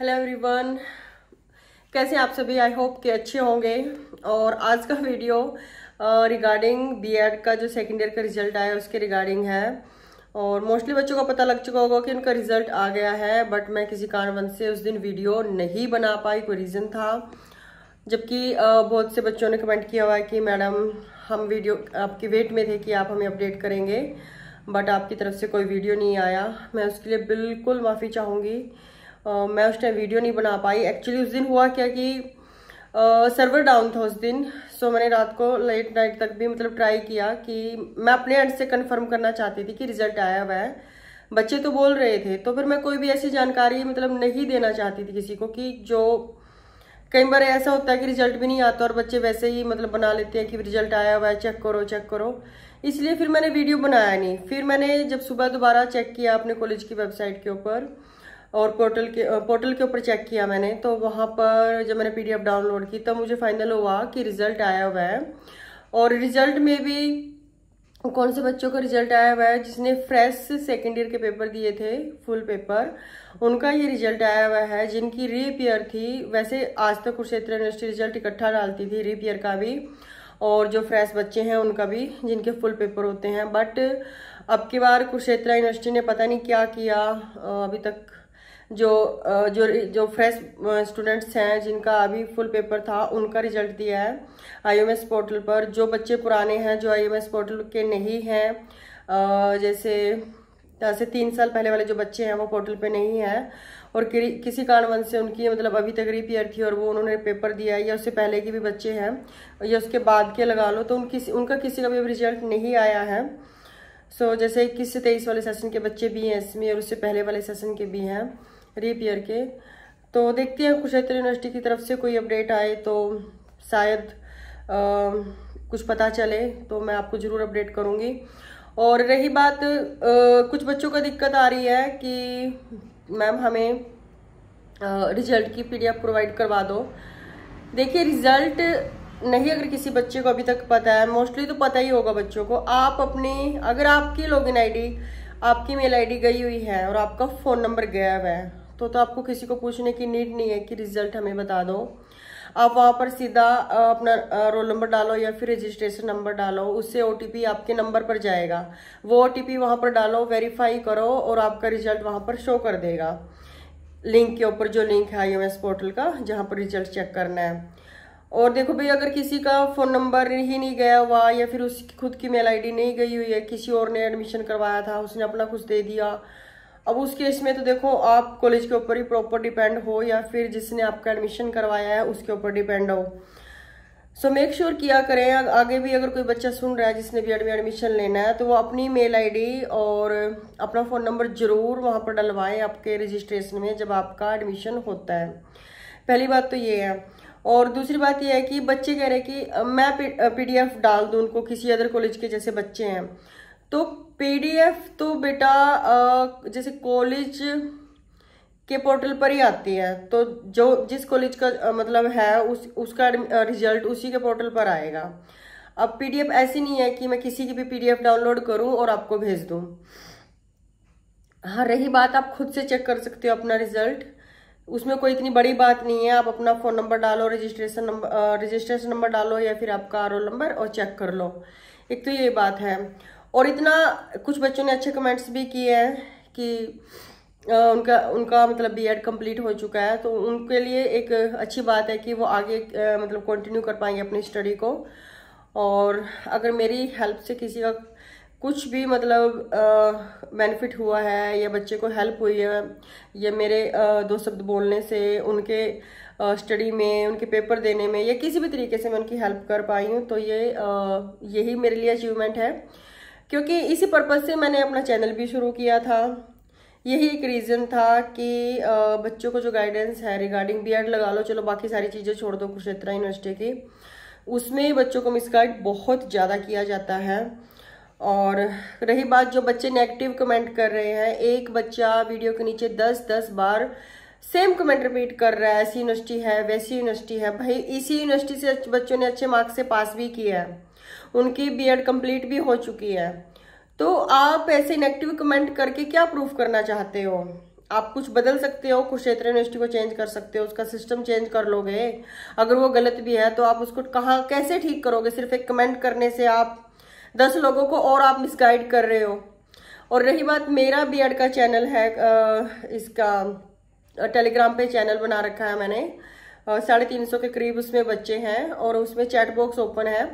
hello everyone कैसे आप सभी आई होप कि अच्छे होंगे और आज का वीडियो रिगार्डिंग बीएड का जो सेकेंड ईयर का रिजल्ट आया उसके रिगार्डिंग है और मोस्टली बच्चों को पता लग चुका होगा कि उनका रिजल्ट आ गया है बट मैं किसी कारणवश से उस दिन वीडियो नहीं बना पाई कोई रीज़न था जबकि uh, बहुत से बच्चों ने कमेंट किया हुआ है कि मैडम हम वीडियो आपके वेट में थे कि आप हमें अपडेट करेंगे बट आपकी तरफ से कोई वीडियो नहीं आया मैं उसके लिए बिल्कुल माफ़ी चाहूँगी आ, मैं उस टाइम वीडियो नहीं बना पाई एक्चुअली उस दिन हुआ क्या कि सर्वर डाउन था उस दिन सो मैंने रात को लेट नाइट तक भी मतलब ट्राई किया कि मैं अपने एंड से कन्फर्म करना चाहती थी कि रिजल्ट आया हुआ है बच्चे तो बोल रहे थे तो फिर मैं कोई भी ऐसी जानकारी मतलब नहीं देना चाहती थी किसी को कि जो कई बार ऐसा होता है कि रिजल्ट भी नहीं आता और बच्चे वैसे ही मतलब बना लेते हैं कि रिजल्ट आया हुआ है चेक करो चेक करो इसलिए फिर मैंने वीडियो बनाया नहीं फिर मैंने जब सुबह दोबारा चेक किया अपने कॉलेज की वेबसाइट के ऊपर और पोर्टल के पोर्टल के ऊपर चेक किया मैंने तो वहाँ पर जब मैंने पीडीएफ डाउनलोड की तब मुझे फाइनल हुआ कि रिज़ल्ट आया हुआ है और रिज़ल्ट में भी कौन से बच्चों का रिजल्ट आया हुआ है जिसने फ्रेश सेकेंड ईयर के पेपर दिए थे फुल पेपर उनका ये रिजल्ट आया हुआ है जिनकी रीपेयर थी वैसे आज तक कुरुक्षेत्र यूनिवर्सिटी रिजल्ट इकट्ठा डालती थी रीपेयर का भी और जो फ्रेश बच्चे हैं उनका भी जिनके फुल पेपर होते हैं बट अब की बार कुरुक्षेत्र यूनिवर्सिटी ने पता नहीं क्या किया अभी तक जो जो जो फ्रेश स्टूडेंट्स हैं जिनका अभी फुल पेपर था उनका रिजल्ट दिया है आईएमएस पोर्टल पर जो बच्चे पुराने हैं जो आईएमएस पोर्टल के नहीं हैं जैसे जैसे तीन साल पहले वाले जो बच्चे हैं वो पोर्टल पे नहीं हैं और कि, किसी कारणवन से उनकी मतलब अभी तक रिपेयर थी और वो उन्होंने पेपर दिया या उससे पहले के भी बच्चे हैं या उसके बाद के लगा लो तो उन किसी उनका किसी का भी रिजल्ट नहीं आया है सो so, जैसे इक्कीस से तेईस वाले सेशन के बच्चे भी हैं इसमें और उससे पहले वाले सेशन के भी हैं रीपियर के तो देखते हैं कुशेत्र यूनिवर्सिटी की तरफ से कोई अपडेट आए तो शायद कुछ पता चले तो मैं आपको ज़रूर अपडेट करूँगी और रही बात आ, कुछ बच्चों का दिक्कत आ रही है कि मैम हमें आ, रिजल्ट की पीडीएफ प्रोवाइड करवा दो देखिए रिजल्ट नहीं अगर किसी बच्चे को अभी तक पता है मोस्टली तो पता ही होगा बच्चों को आप अपने अगर आपकी लॉगिन आईडी आपकी मेल आईडी गई हुई है और आपका फ़ोन नंबर गया हुआ है तो तो आपको किसी को पूछने की नीड नहीं है कि रिजल्ट हमें बता दो आप वहाँ पर सीधा अपना रोल नंबर डालो या फिर रजिस्ट्रेशन नंबर डालो उससे ओ आपके नंबर पर जाएगा वो ओ टी वहाँ पर डालो वेरीफाई करो और आपका रिजल्ट वहाँ पर शो कर देगा लिंक के ऊपर जो लिंक है आई पोर्टल का जहाँ पर रिजल्ट चेक करना है और देखो भाई अगर किसी का फ़ोन नंबर ही नहीं गया हुआ या फिर उसकी खुद की मेल आईडी नहीं गई हुई है किसी और ने एडमिशन करवाया था उसने अपना कुछ दे दिया अब उस केस में तो देखो आप कॉलेज के ऊपर ही प्रॉपर डिपेंड हो या फिर जिसने आपका एडमिशन करवाया है उसके ऊपर डिपेंड हो सो मेक श्योर किया करें आगे भी अगर कोई बच्चा सुन रहा है जिसने बी में एडमिशन लेना है तो वो अपनी मेल आईडी और अपना फ़ोन नंबर ज़रूर वहाँ पर डलवाएं आपके रजिस्ट्रेशन में जब आपका एडमिशन होता है पहली बात तो ये है और दूसरी बात यह है कि बच्चे कह रहे हैं कि मैं पीडीएफ डाल दूँ उनको किसी अदर कॉलेज के जैसे बच्चे हैं तो पीडीएफ तो बेटा जैसे कॉलेज के पोर्टल पर ही आती है तो जो जिस कॉलेज का मतलब है उस उसका रिजल्ट उसी के पोर्टल पर आएगा अब पीडीएफ ऐसी नहीं है कि मैं किसी की भी पीडीएफ डाउनलोड करूं और आपको भेज दूं हाँ रही बात आप खुद से चेक कर सकते हो अपना रिजल्ट उसमें कोई इतनी बड़ी बात नहीं है आप अपना फ़ोन नंबर डालो रजिस्ट्रेशन नंबर रजिस्ट्रेशन नंबर डालो या फिर आपका आर नंबर और चेक कर लो एक तो ये बात है और इतना कुछ बच्चों ने अच्छे कमेंट्स भी किए हैं कि उनका उनका मतलब बी एड कम्प्लीट हो चुका है तो उनके लिए एक अच्छी बात है कि वो आगे मतलब कंटिन्यू कर पाएंगे अपनी स्टडी को और अगर मेरी हेल्प से किसी का कुछ भी मतलब बेनिफिट हुआ है या बच्चे को हेल्प हुई है या मेरे आ, दो शब्द बोलने से उनके स्टडी में उनके पेपर देने में या किसी भी तरीके से मैं उनकी हेल्प कर पाई हूँ तो ये आ, यही मेरे लिए अचीवमेंट है क्योंकि इसी पर्पज़ से मैंने अपना चैनल भी शुरू किया था यही एक रीज़न था कि बच्चों को जो गाइडेंस है रिगार्डिंग बी लगा लो चलो बाकी सारी चीज़ें छोड़ दो कुशेत्रा यूनिवर्सिटी की उसमें बच्चों को मिसगाइड बहुत ज़्यादा किया जाता है और रही बात जो बच्चे नेगेटिव कमेंट कर रहे हैं एक बच्चा वीडियो के नीचे दस दस बार सेम कमेंट रिपीट कर रहा है ऐसी यूनिवर्सिटी है वैसी यूनिवर्सिटी है भाई इसी यूनिवर्सिटी से बच्चों ने अच्छे मार्क्स से पास भी किया है उनकी बी एड कम्प्लीट भी हो चुकी है तो आप ऐसे नेगेटिव कमेंट करके क्या प्रूफ करना चाहते हो आप कुछ बदल सकते हो कुरुक्षेत्र यूनिवर्सिटी को चेंज कर सकते हो उसका सिस्टम चेंज कर लोगे अगर वो गलत भी है तो आप उसको कहाँ कैसे ठीक करोगे सिर्फ एक कमेंट करने से आप दस लोगों को और आप मिसगाइड कर रहे हो और रही बात मेरा बी का चैनल है इसका टेलीग्राम पे चैनल बना रखा है मैंने साढ़े तीन सौ के करीब उसमें बच्चे हैं और उसमें चैट बॉक्स ओपन है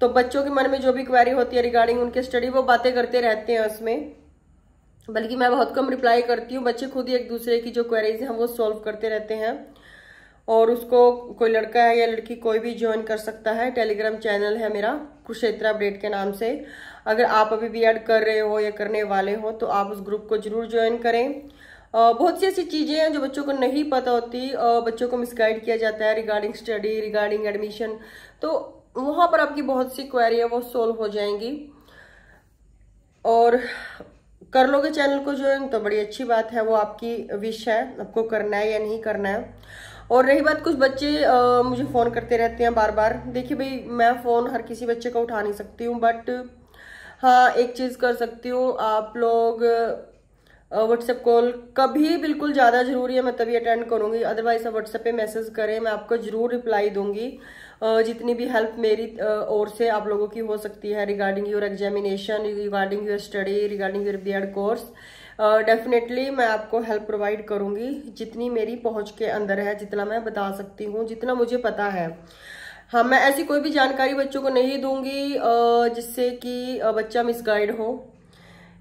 तो बच्चों के मन में जो भी क्वेरी होती है रिगार्डिंग उनके स्टडी वो बातें करते रहते हैं उसमें बल्कि मैं बहुत कम रिप्लाई करती हूँ बच्चे खुद ही एक दूसरे की जो क्वेरीज हैं वो सॉल्व करते रहते हैं और उसको कोई लड़का है या लड़की कोई भी ज्वाइन कर सकता है टेलीग्राम चैनल है मेरा कुशेत्रा अपडेट के नाम से अगर आप अभी बी कर रहे हो या करने वाले हो तो आप उस ग्रुप को जरूर ज्वाइन करें बहुत सी ऐसी चीज़ें हैं जो बच्चों को नहीं पता होती बच्चों को मिसगाइड किया जाता है रिगार्डिंग स्टडी रिगार्डिंग एडमिशन तो वहाँ पर आपकी बहुत सी क्वेरी है वो सोल्व हो जाएंगी और कर लोगे चैनल को ज्वाइन तो बड़ी अच्छी बात है वो आपकी विश है आपको करना है या नहीं करना है और रही बात कुछ बच्चे आ, मुझे फ़ोन करते रहते हैं बार बार देखिए भाई मैं फ़ोन हर किसी बच्चे को उठा नहीं सकती हूँ बट हाँ एक चीज़ कर सकती हूँ आप लोग व्हाट्सएप कॉल कभी बिल्कुल ज़्यादा ज़रूरी है मैं तभी अटेंड करूँगी अदरवाइज आप व्हाट्सएप पे मैसेज करें मैं आपको ज़रूर रिप्लाई दूंगी जितनी भी हेल्प मेरी ओर से आप लोगों की हो सकती है regarding your examination regarding your study regarding your B course definitely मैं आपको हेल्प प्रोवाइड करूंगी जितनी मेरी पहुंच के अंदर है जितना मैं बता सकती हूँ जितना मुझे पता है हाँ मैं ऐसी कोई भी जानकारी बच्चों को नहीं दूंगी जिससे कि बच्चा मिसगाइड हो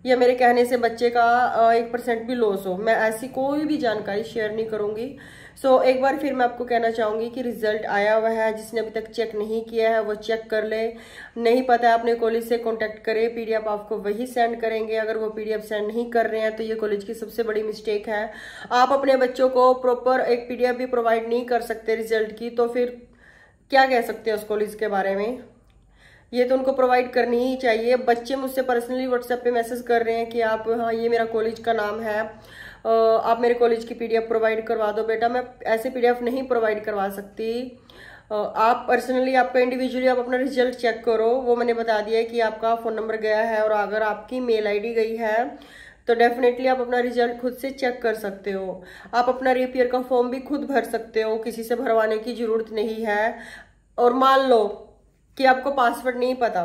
या मेरे कहने से बच्चे का एक परसेंट भी लॉस हो मैं ऐसी कोई भी जानकारी शेयर नहीं करूंगी सो so, एक बार फिर मैं आपको कहना चाहूँगी कि रिजल्ट आया हुआ है जिसने अभी तक चेक नहीं किया है वो चेक कर ले नहीं पता है आपने कॉलेज से कॉन्टैक्ट करे पीडीएफ आपको वही सेंड करेंगे अगर वो पीडीएफ सेंड नहीं कर रहे हैं तो ये कॉलेज की सबसे बड़ी मिस्टेक है आप अपने बच्चों को प्रॉपर एक पीडीएफ भी प्रोवाइड नहीं कर सकते रिजल्ट की तो फिर क्या कह सकते हैं उस कॉलेज के बारे में ये तो उनको प्रोवाइड करनी ही चाहिए बच्चे मुझसे पर्सनली व्हाट्सएप पे मैसेज कर रहे हैं कि आप हाँ ये मेरा कॉलेज का नाम है आप मेरे कॉलेज की पीडीएफ प्रोवाइड करवा दो बेटा मैं ऐसे पीडीएफ नहीं प्रोवाइड करवा सकती आप पर्सनली आपका इंडिविजुअली आप अपना रिजल्ट चेक करो वो मैंने बता दिया है कि आपका फ़ोन नंबर गया है और अगर आपकी मेल आईडी गई है तो डेफिनेटली आप अपना रिजल्ट खुद से चेक कर सकते हो आप अपना रिपेयर का फॉर्म भी खुद भर सकते हो किसी से भरवाने की ज़रूरत नहीं है और मान लो कि आपको पासवर्ड नहीं पता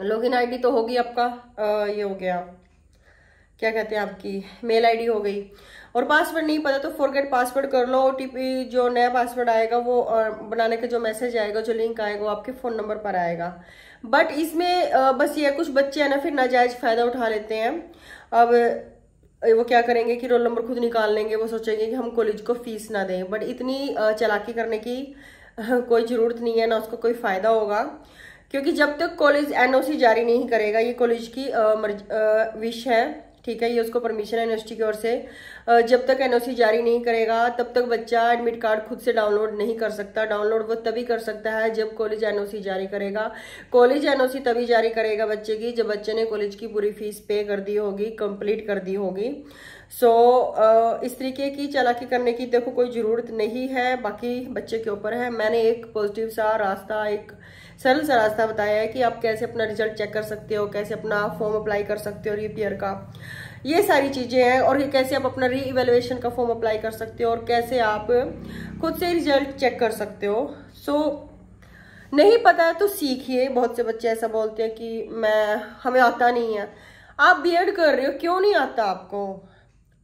लॉगिन आईडी तो होगी आपका आ, ये हो गया क्या कहते हैं आपकी मेल आईडी हो गई और पासवर्ड नहीं पता तो फॉरगेट पासवर्ड कर लो ओटीपी जो नया पासवर्ड आएगा वो बनाने का जो मैसेज आएगा जो लिंक आएगा वो आपके फ़ोन नंबर पर आएगा बट इसमें बस ये कुछ बच्चे हैं ना फिर नाजायज़ फ़ायदा उठा लेते हैं अब वो क्या करेंगे कि रोल नंबर खुद निकाल लेंगे वो सोचेंगे कि हम कॉलेज को फीस ना दें बट इतनी चलाकी करने की कोई ज़रूरत नहीं है ना उसको कोई फ़ायदा होगा क्योंकि जब तक कॉलेज एनओसी जारी नहीं करेगा ये कॉलेज की विश है ठीक है ये उसको परमिशन है यूनिवर्सिटी की ओर से जब तक एनओसी जारी नहीं करेगा तब तक बच्चा एडमिट कार्ड खुद से डाउनलोड नहीं कर सकता डाउनलोड वो तभी कर सकता है जब कॉलेज एनओसी जारी करेगा कॉलेज एनओसी तभी जारी करेगा बच्चे की जब बच्चे ने कॉलेज की पूरी फीस पे कर दी होगी कंप्लीट कर दी होगी सो so, इस तरीके की चालाकी करने की देखो कोई ज़रूरत नहीं है बाकी बच्चे के ऊपर है मैंने एक पॉजिटिव सा रास्ता एक सरल सा रास्ता बताया है कि आप कैसे अपना रिजल्ट चेक कर सकते हो कैसे अपना फॉर्म अप्लाई कर सकते हो रिपेयर का ये सारी चीज़ें हैं और ये कैसे आप अपना री इवेलुएशन का फॉर्म अप्लाई कर सकते हो और कैसे आप खुद से रिजल्ट चेक कर सकते हो सो so, नहीं पता है तो सीखिए बहुत से बच्चे ऐसा बोलते हैं कि मैं हमें आता नहीं है आप बी कर रहे हो क्यों नहीं आता आपको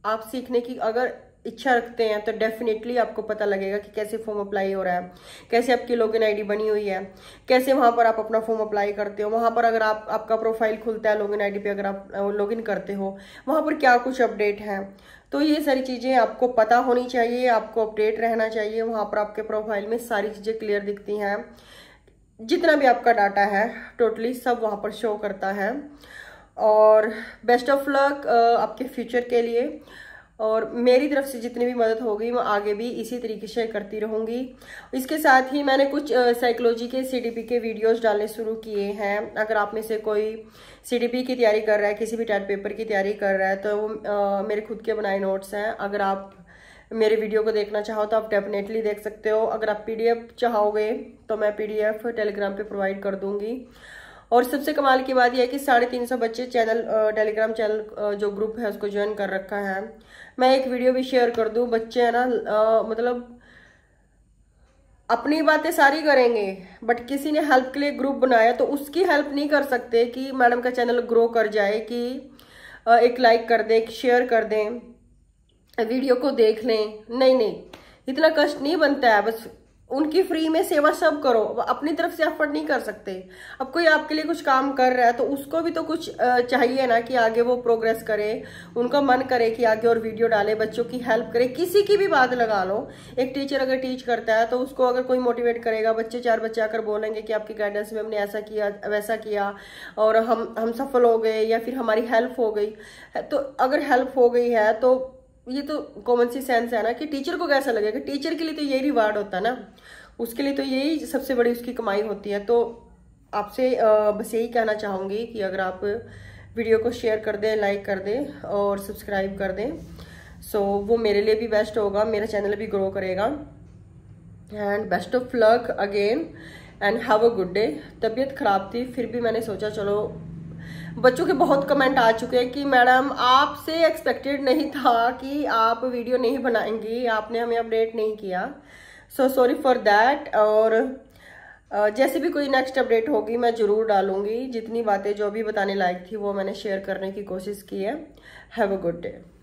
आप सीखने की अगर इच्छा रखते हैं तो डेफिनेटली आपको पता लगेगा कि कैसे फॉर्म अप्लाई हो रहा है कैसे आपकी लॉगिन आईडी बनी हुई है कैसे वहां पर आप अपना फॉर्म अप्लाई करते हो वहां पर अगर आप आपका प्रोफाइल खुलता है लॉगिन आईडी पे अगर आप लॉगिन करते हो वहां पर क्या कुछ अपडेट है तो ये सारी चीज़ें आपको पता होनी चाहिए आपको अपडेट रहना चाहिए वहाँ पर आपके प्रोफाइल में सारी चीज़ें क्लियर दिखती हैं जितना भी आपका डाटा है टोटली सब वहाँ पर शो करता है और बेस्ट ऑफ लक आपके फ्यूचर के लिए और मेरी तरफ से जितनी भी मदद होगी मैं आगे भी इसी तरीके से करती रहूँगी इसके साथ ही मैंने कुछ साइकोलॉजी uh, के सीडीपी के वीडियोस डालने शुरू किए हैं अगर आप में से कोई सीडीपी की तैयारी कर रहा है किसी भी टाइप पेपर की तैयारी कर रहा है तो वो uh, मेरे खुद के बनाए नोट्स हैं अगर आप मेरे वीडियो को देखना चाहो तो आप डेफिनेटली देख सकते हो अगर आप पी चाहोगे तो मैं पी टेलीग्राम पर प्रोवाइड कर दूँगी और सबसे कमाल की बात यह है कि साढ़े तीन सौ बच्चे चैनल टेलीग्राम चैनल जो ग्रुप है उसको ज्वाइन कर रखा है मैं एक वीडियो भी शेयर कर दूँ बच्चे है ना मतलब अपनी बातें सारी करेंगे बट किसी ने हेल्प के लिए ग्रुप बनाया तो उसकी हेल्प नहीं कर सकते कि मैडम का चैनल ग्रो कर जाए कि एक लाइक कर दें एक शेयर कर दें वीडियो को देख लें नहीं नहीं इतना कष्ट नहीं बनता है बस उनकी फ्री में सेवा सब करो अपनी तरफ से एफर्ट नहीं कर सकते अब कोई आपके लिए कुछ काम कर रहा है तो उसको भी तो कुछ चाहिए ना कि आगे वो प्रोग्रेस करे उनका मन करे कि आगे और वीडियो डाले बच्चों की हेल्प करे किसी की भी बात लगा लो एक टीचर अगर टीच करता है तो उसको अगर कोई मोटिवेट करेगा बच्चे चार बच्चे आकर बोलेंगे कि आपकी गाइडेंस में हमने ऐसा किया वैसा किया और हम हम सफल हो गए या फिर हमारी हेल्प हो गई तो अगर हेल्प हो गई है तो ये तो कॉमन सी सेंस है ना कि टीचर को कैसा लगेगा टीचर के लिए तो यही रिवार्ड होता है ना उसके लिए तो यही सबसे बड़ी उसकी कमाई होती है तो आपसे बस यही कहना चाहूँगी कि अगर आप वीडियो को शेयर कर दें लाइक कर दें और सब्सक्राइब कर दें सो so, वो मेरे लिए भी बेस्ट होगा मेरा चैनल भी ग्रो करेगा and best of luck again and have a good day तबीयत ख़राब थी फिर भी मैंने सोचा चलो बच्चों के बहुत कमेंट आ चुके हैं कि मैडम आपसे एक्सपेक्टेड नहीं था कि आप वीडियो नहीं बनाएंगी आपने हमें अपडेट नहीं किया सो सॉरी फॉर दैट और जैसे भी कोई नेक्स्ट अपडेट होगी मैं ज़रूर डालूंगी जितनी बातें जो भी बताने लायक थी वो मैंने शेयर करने की कोशिश की है हैव अ गुड डे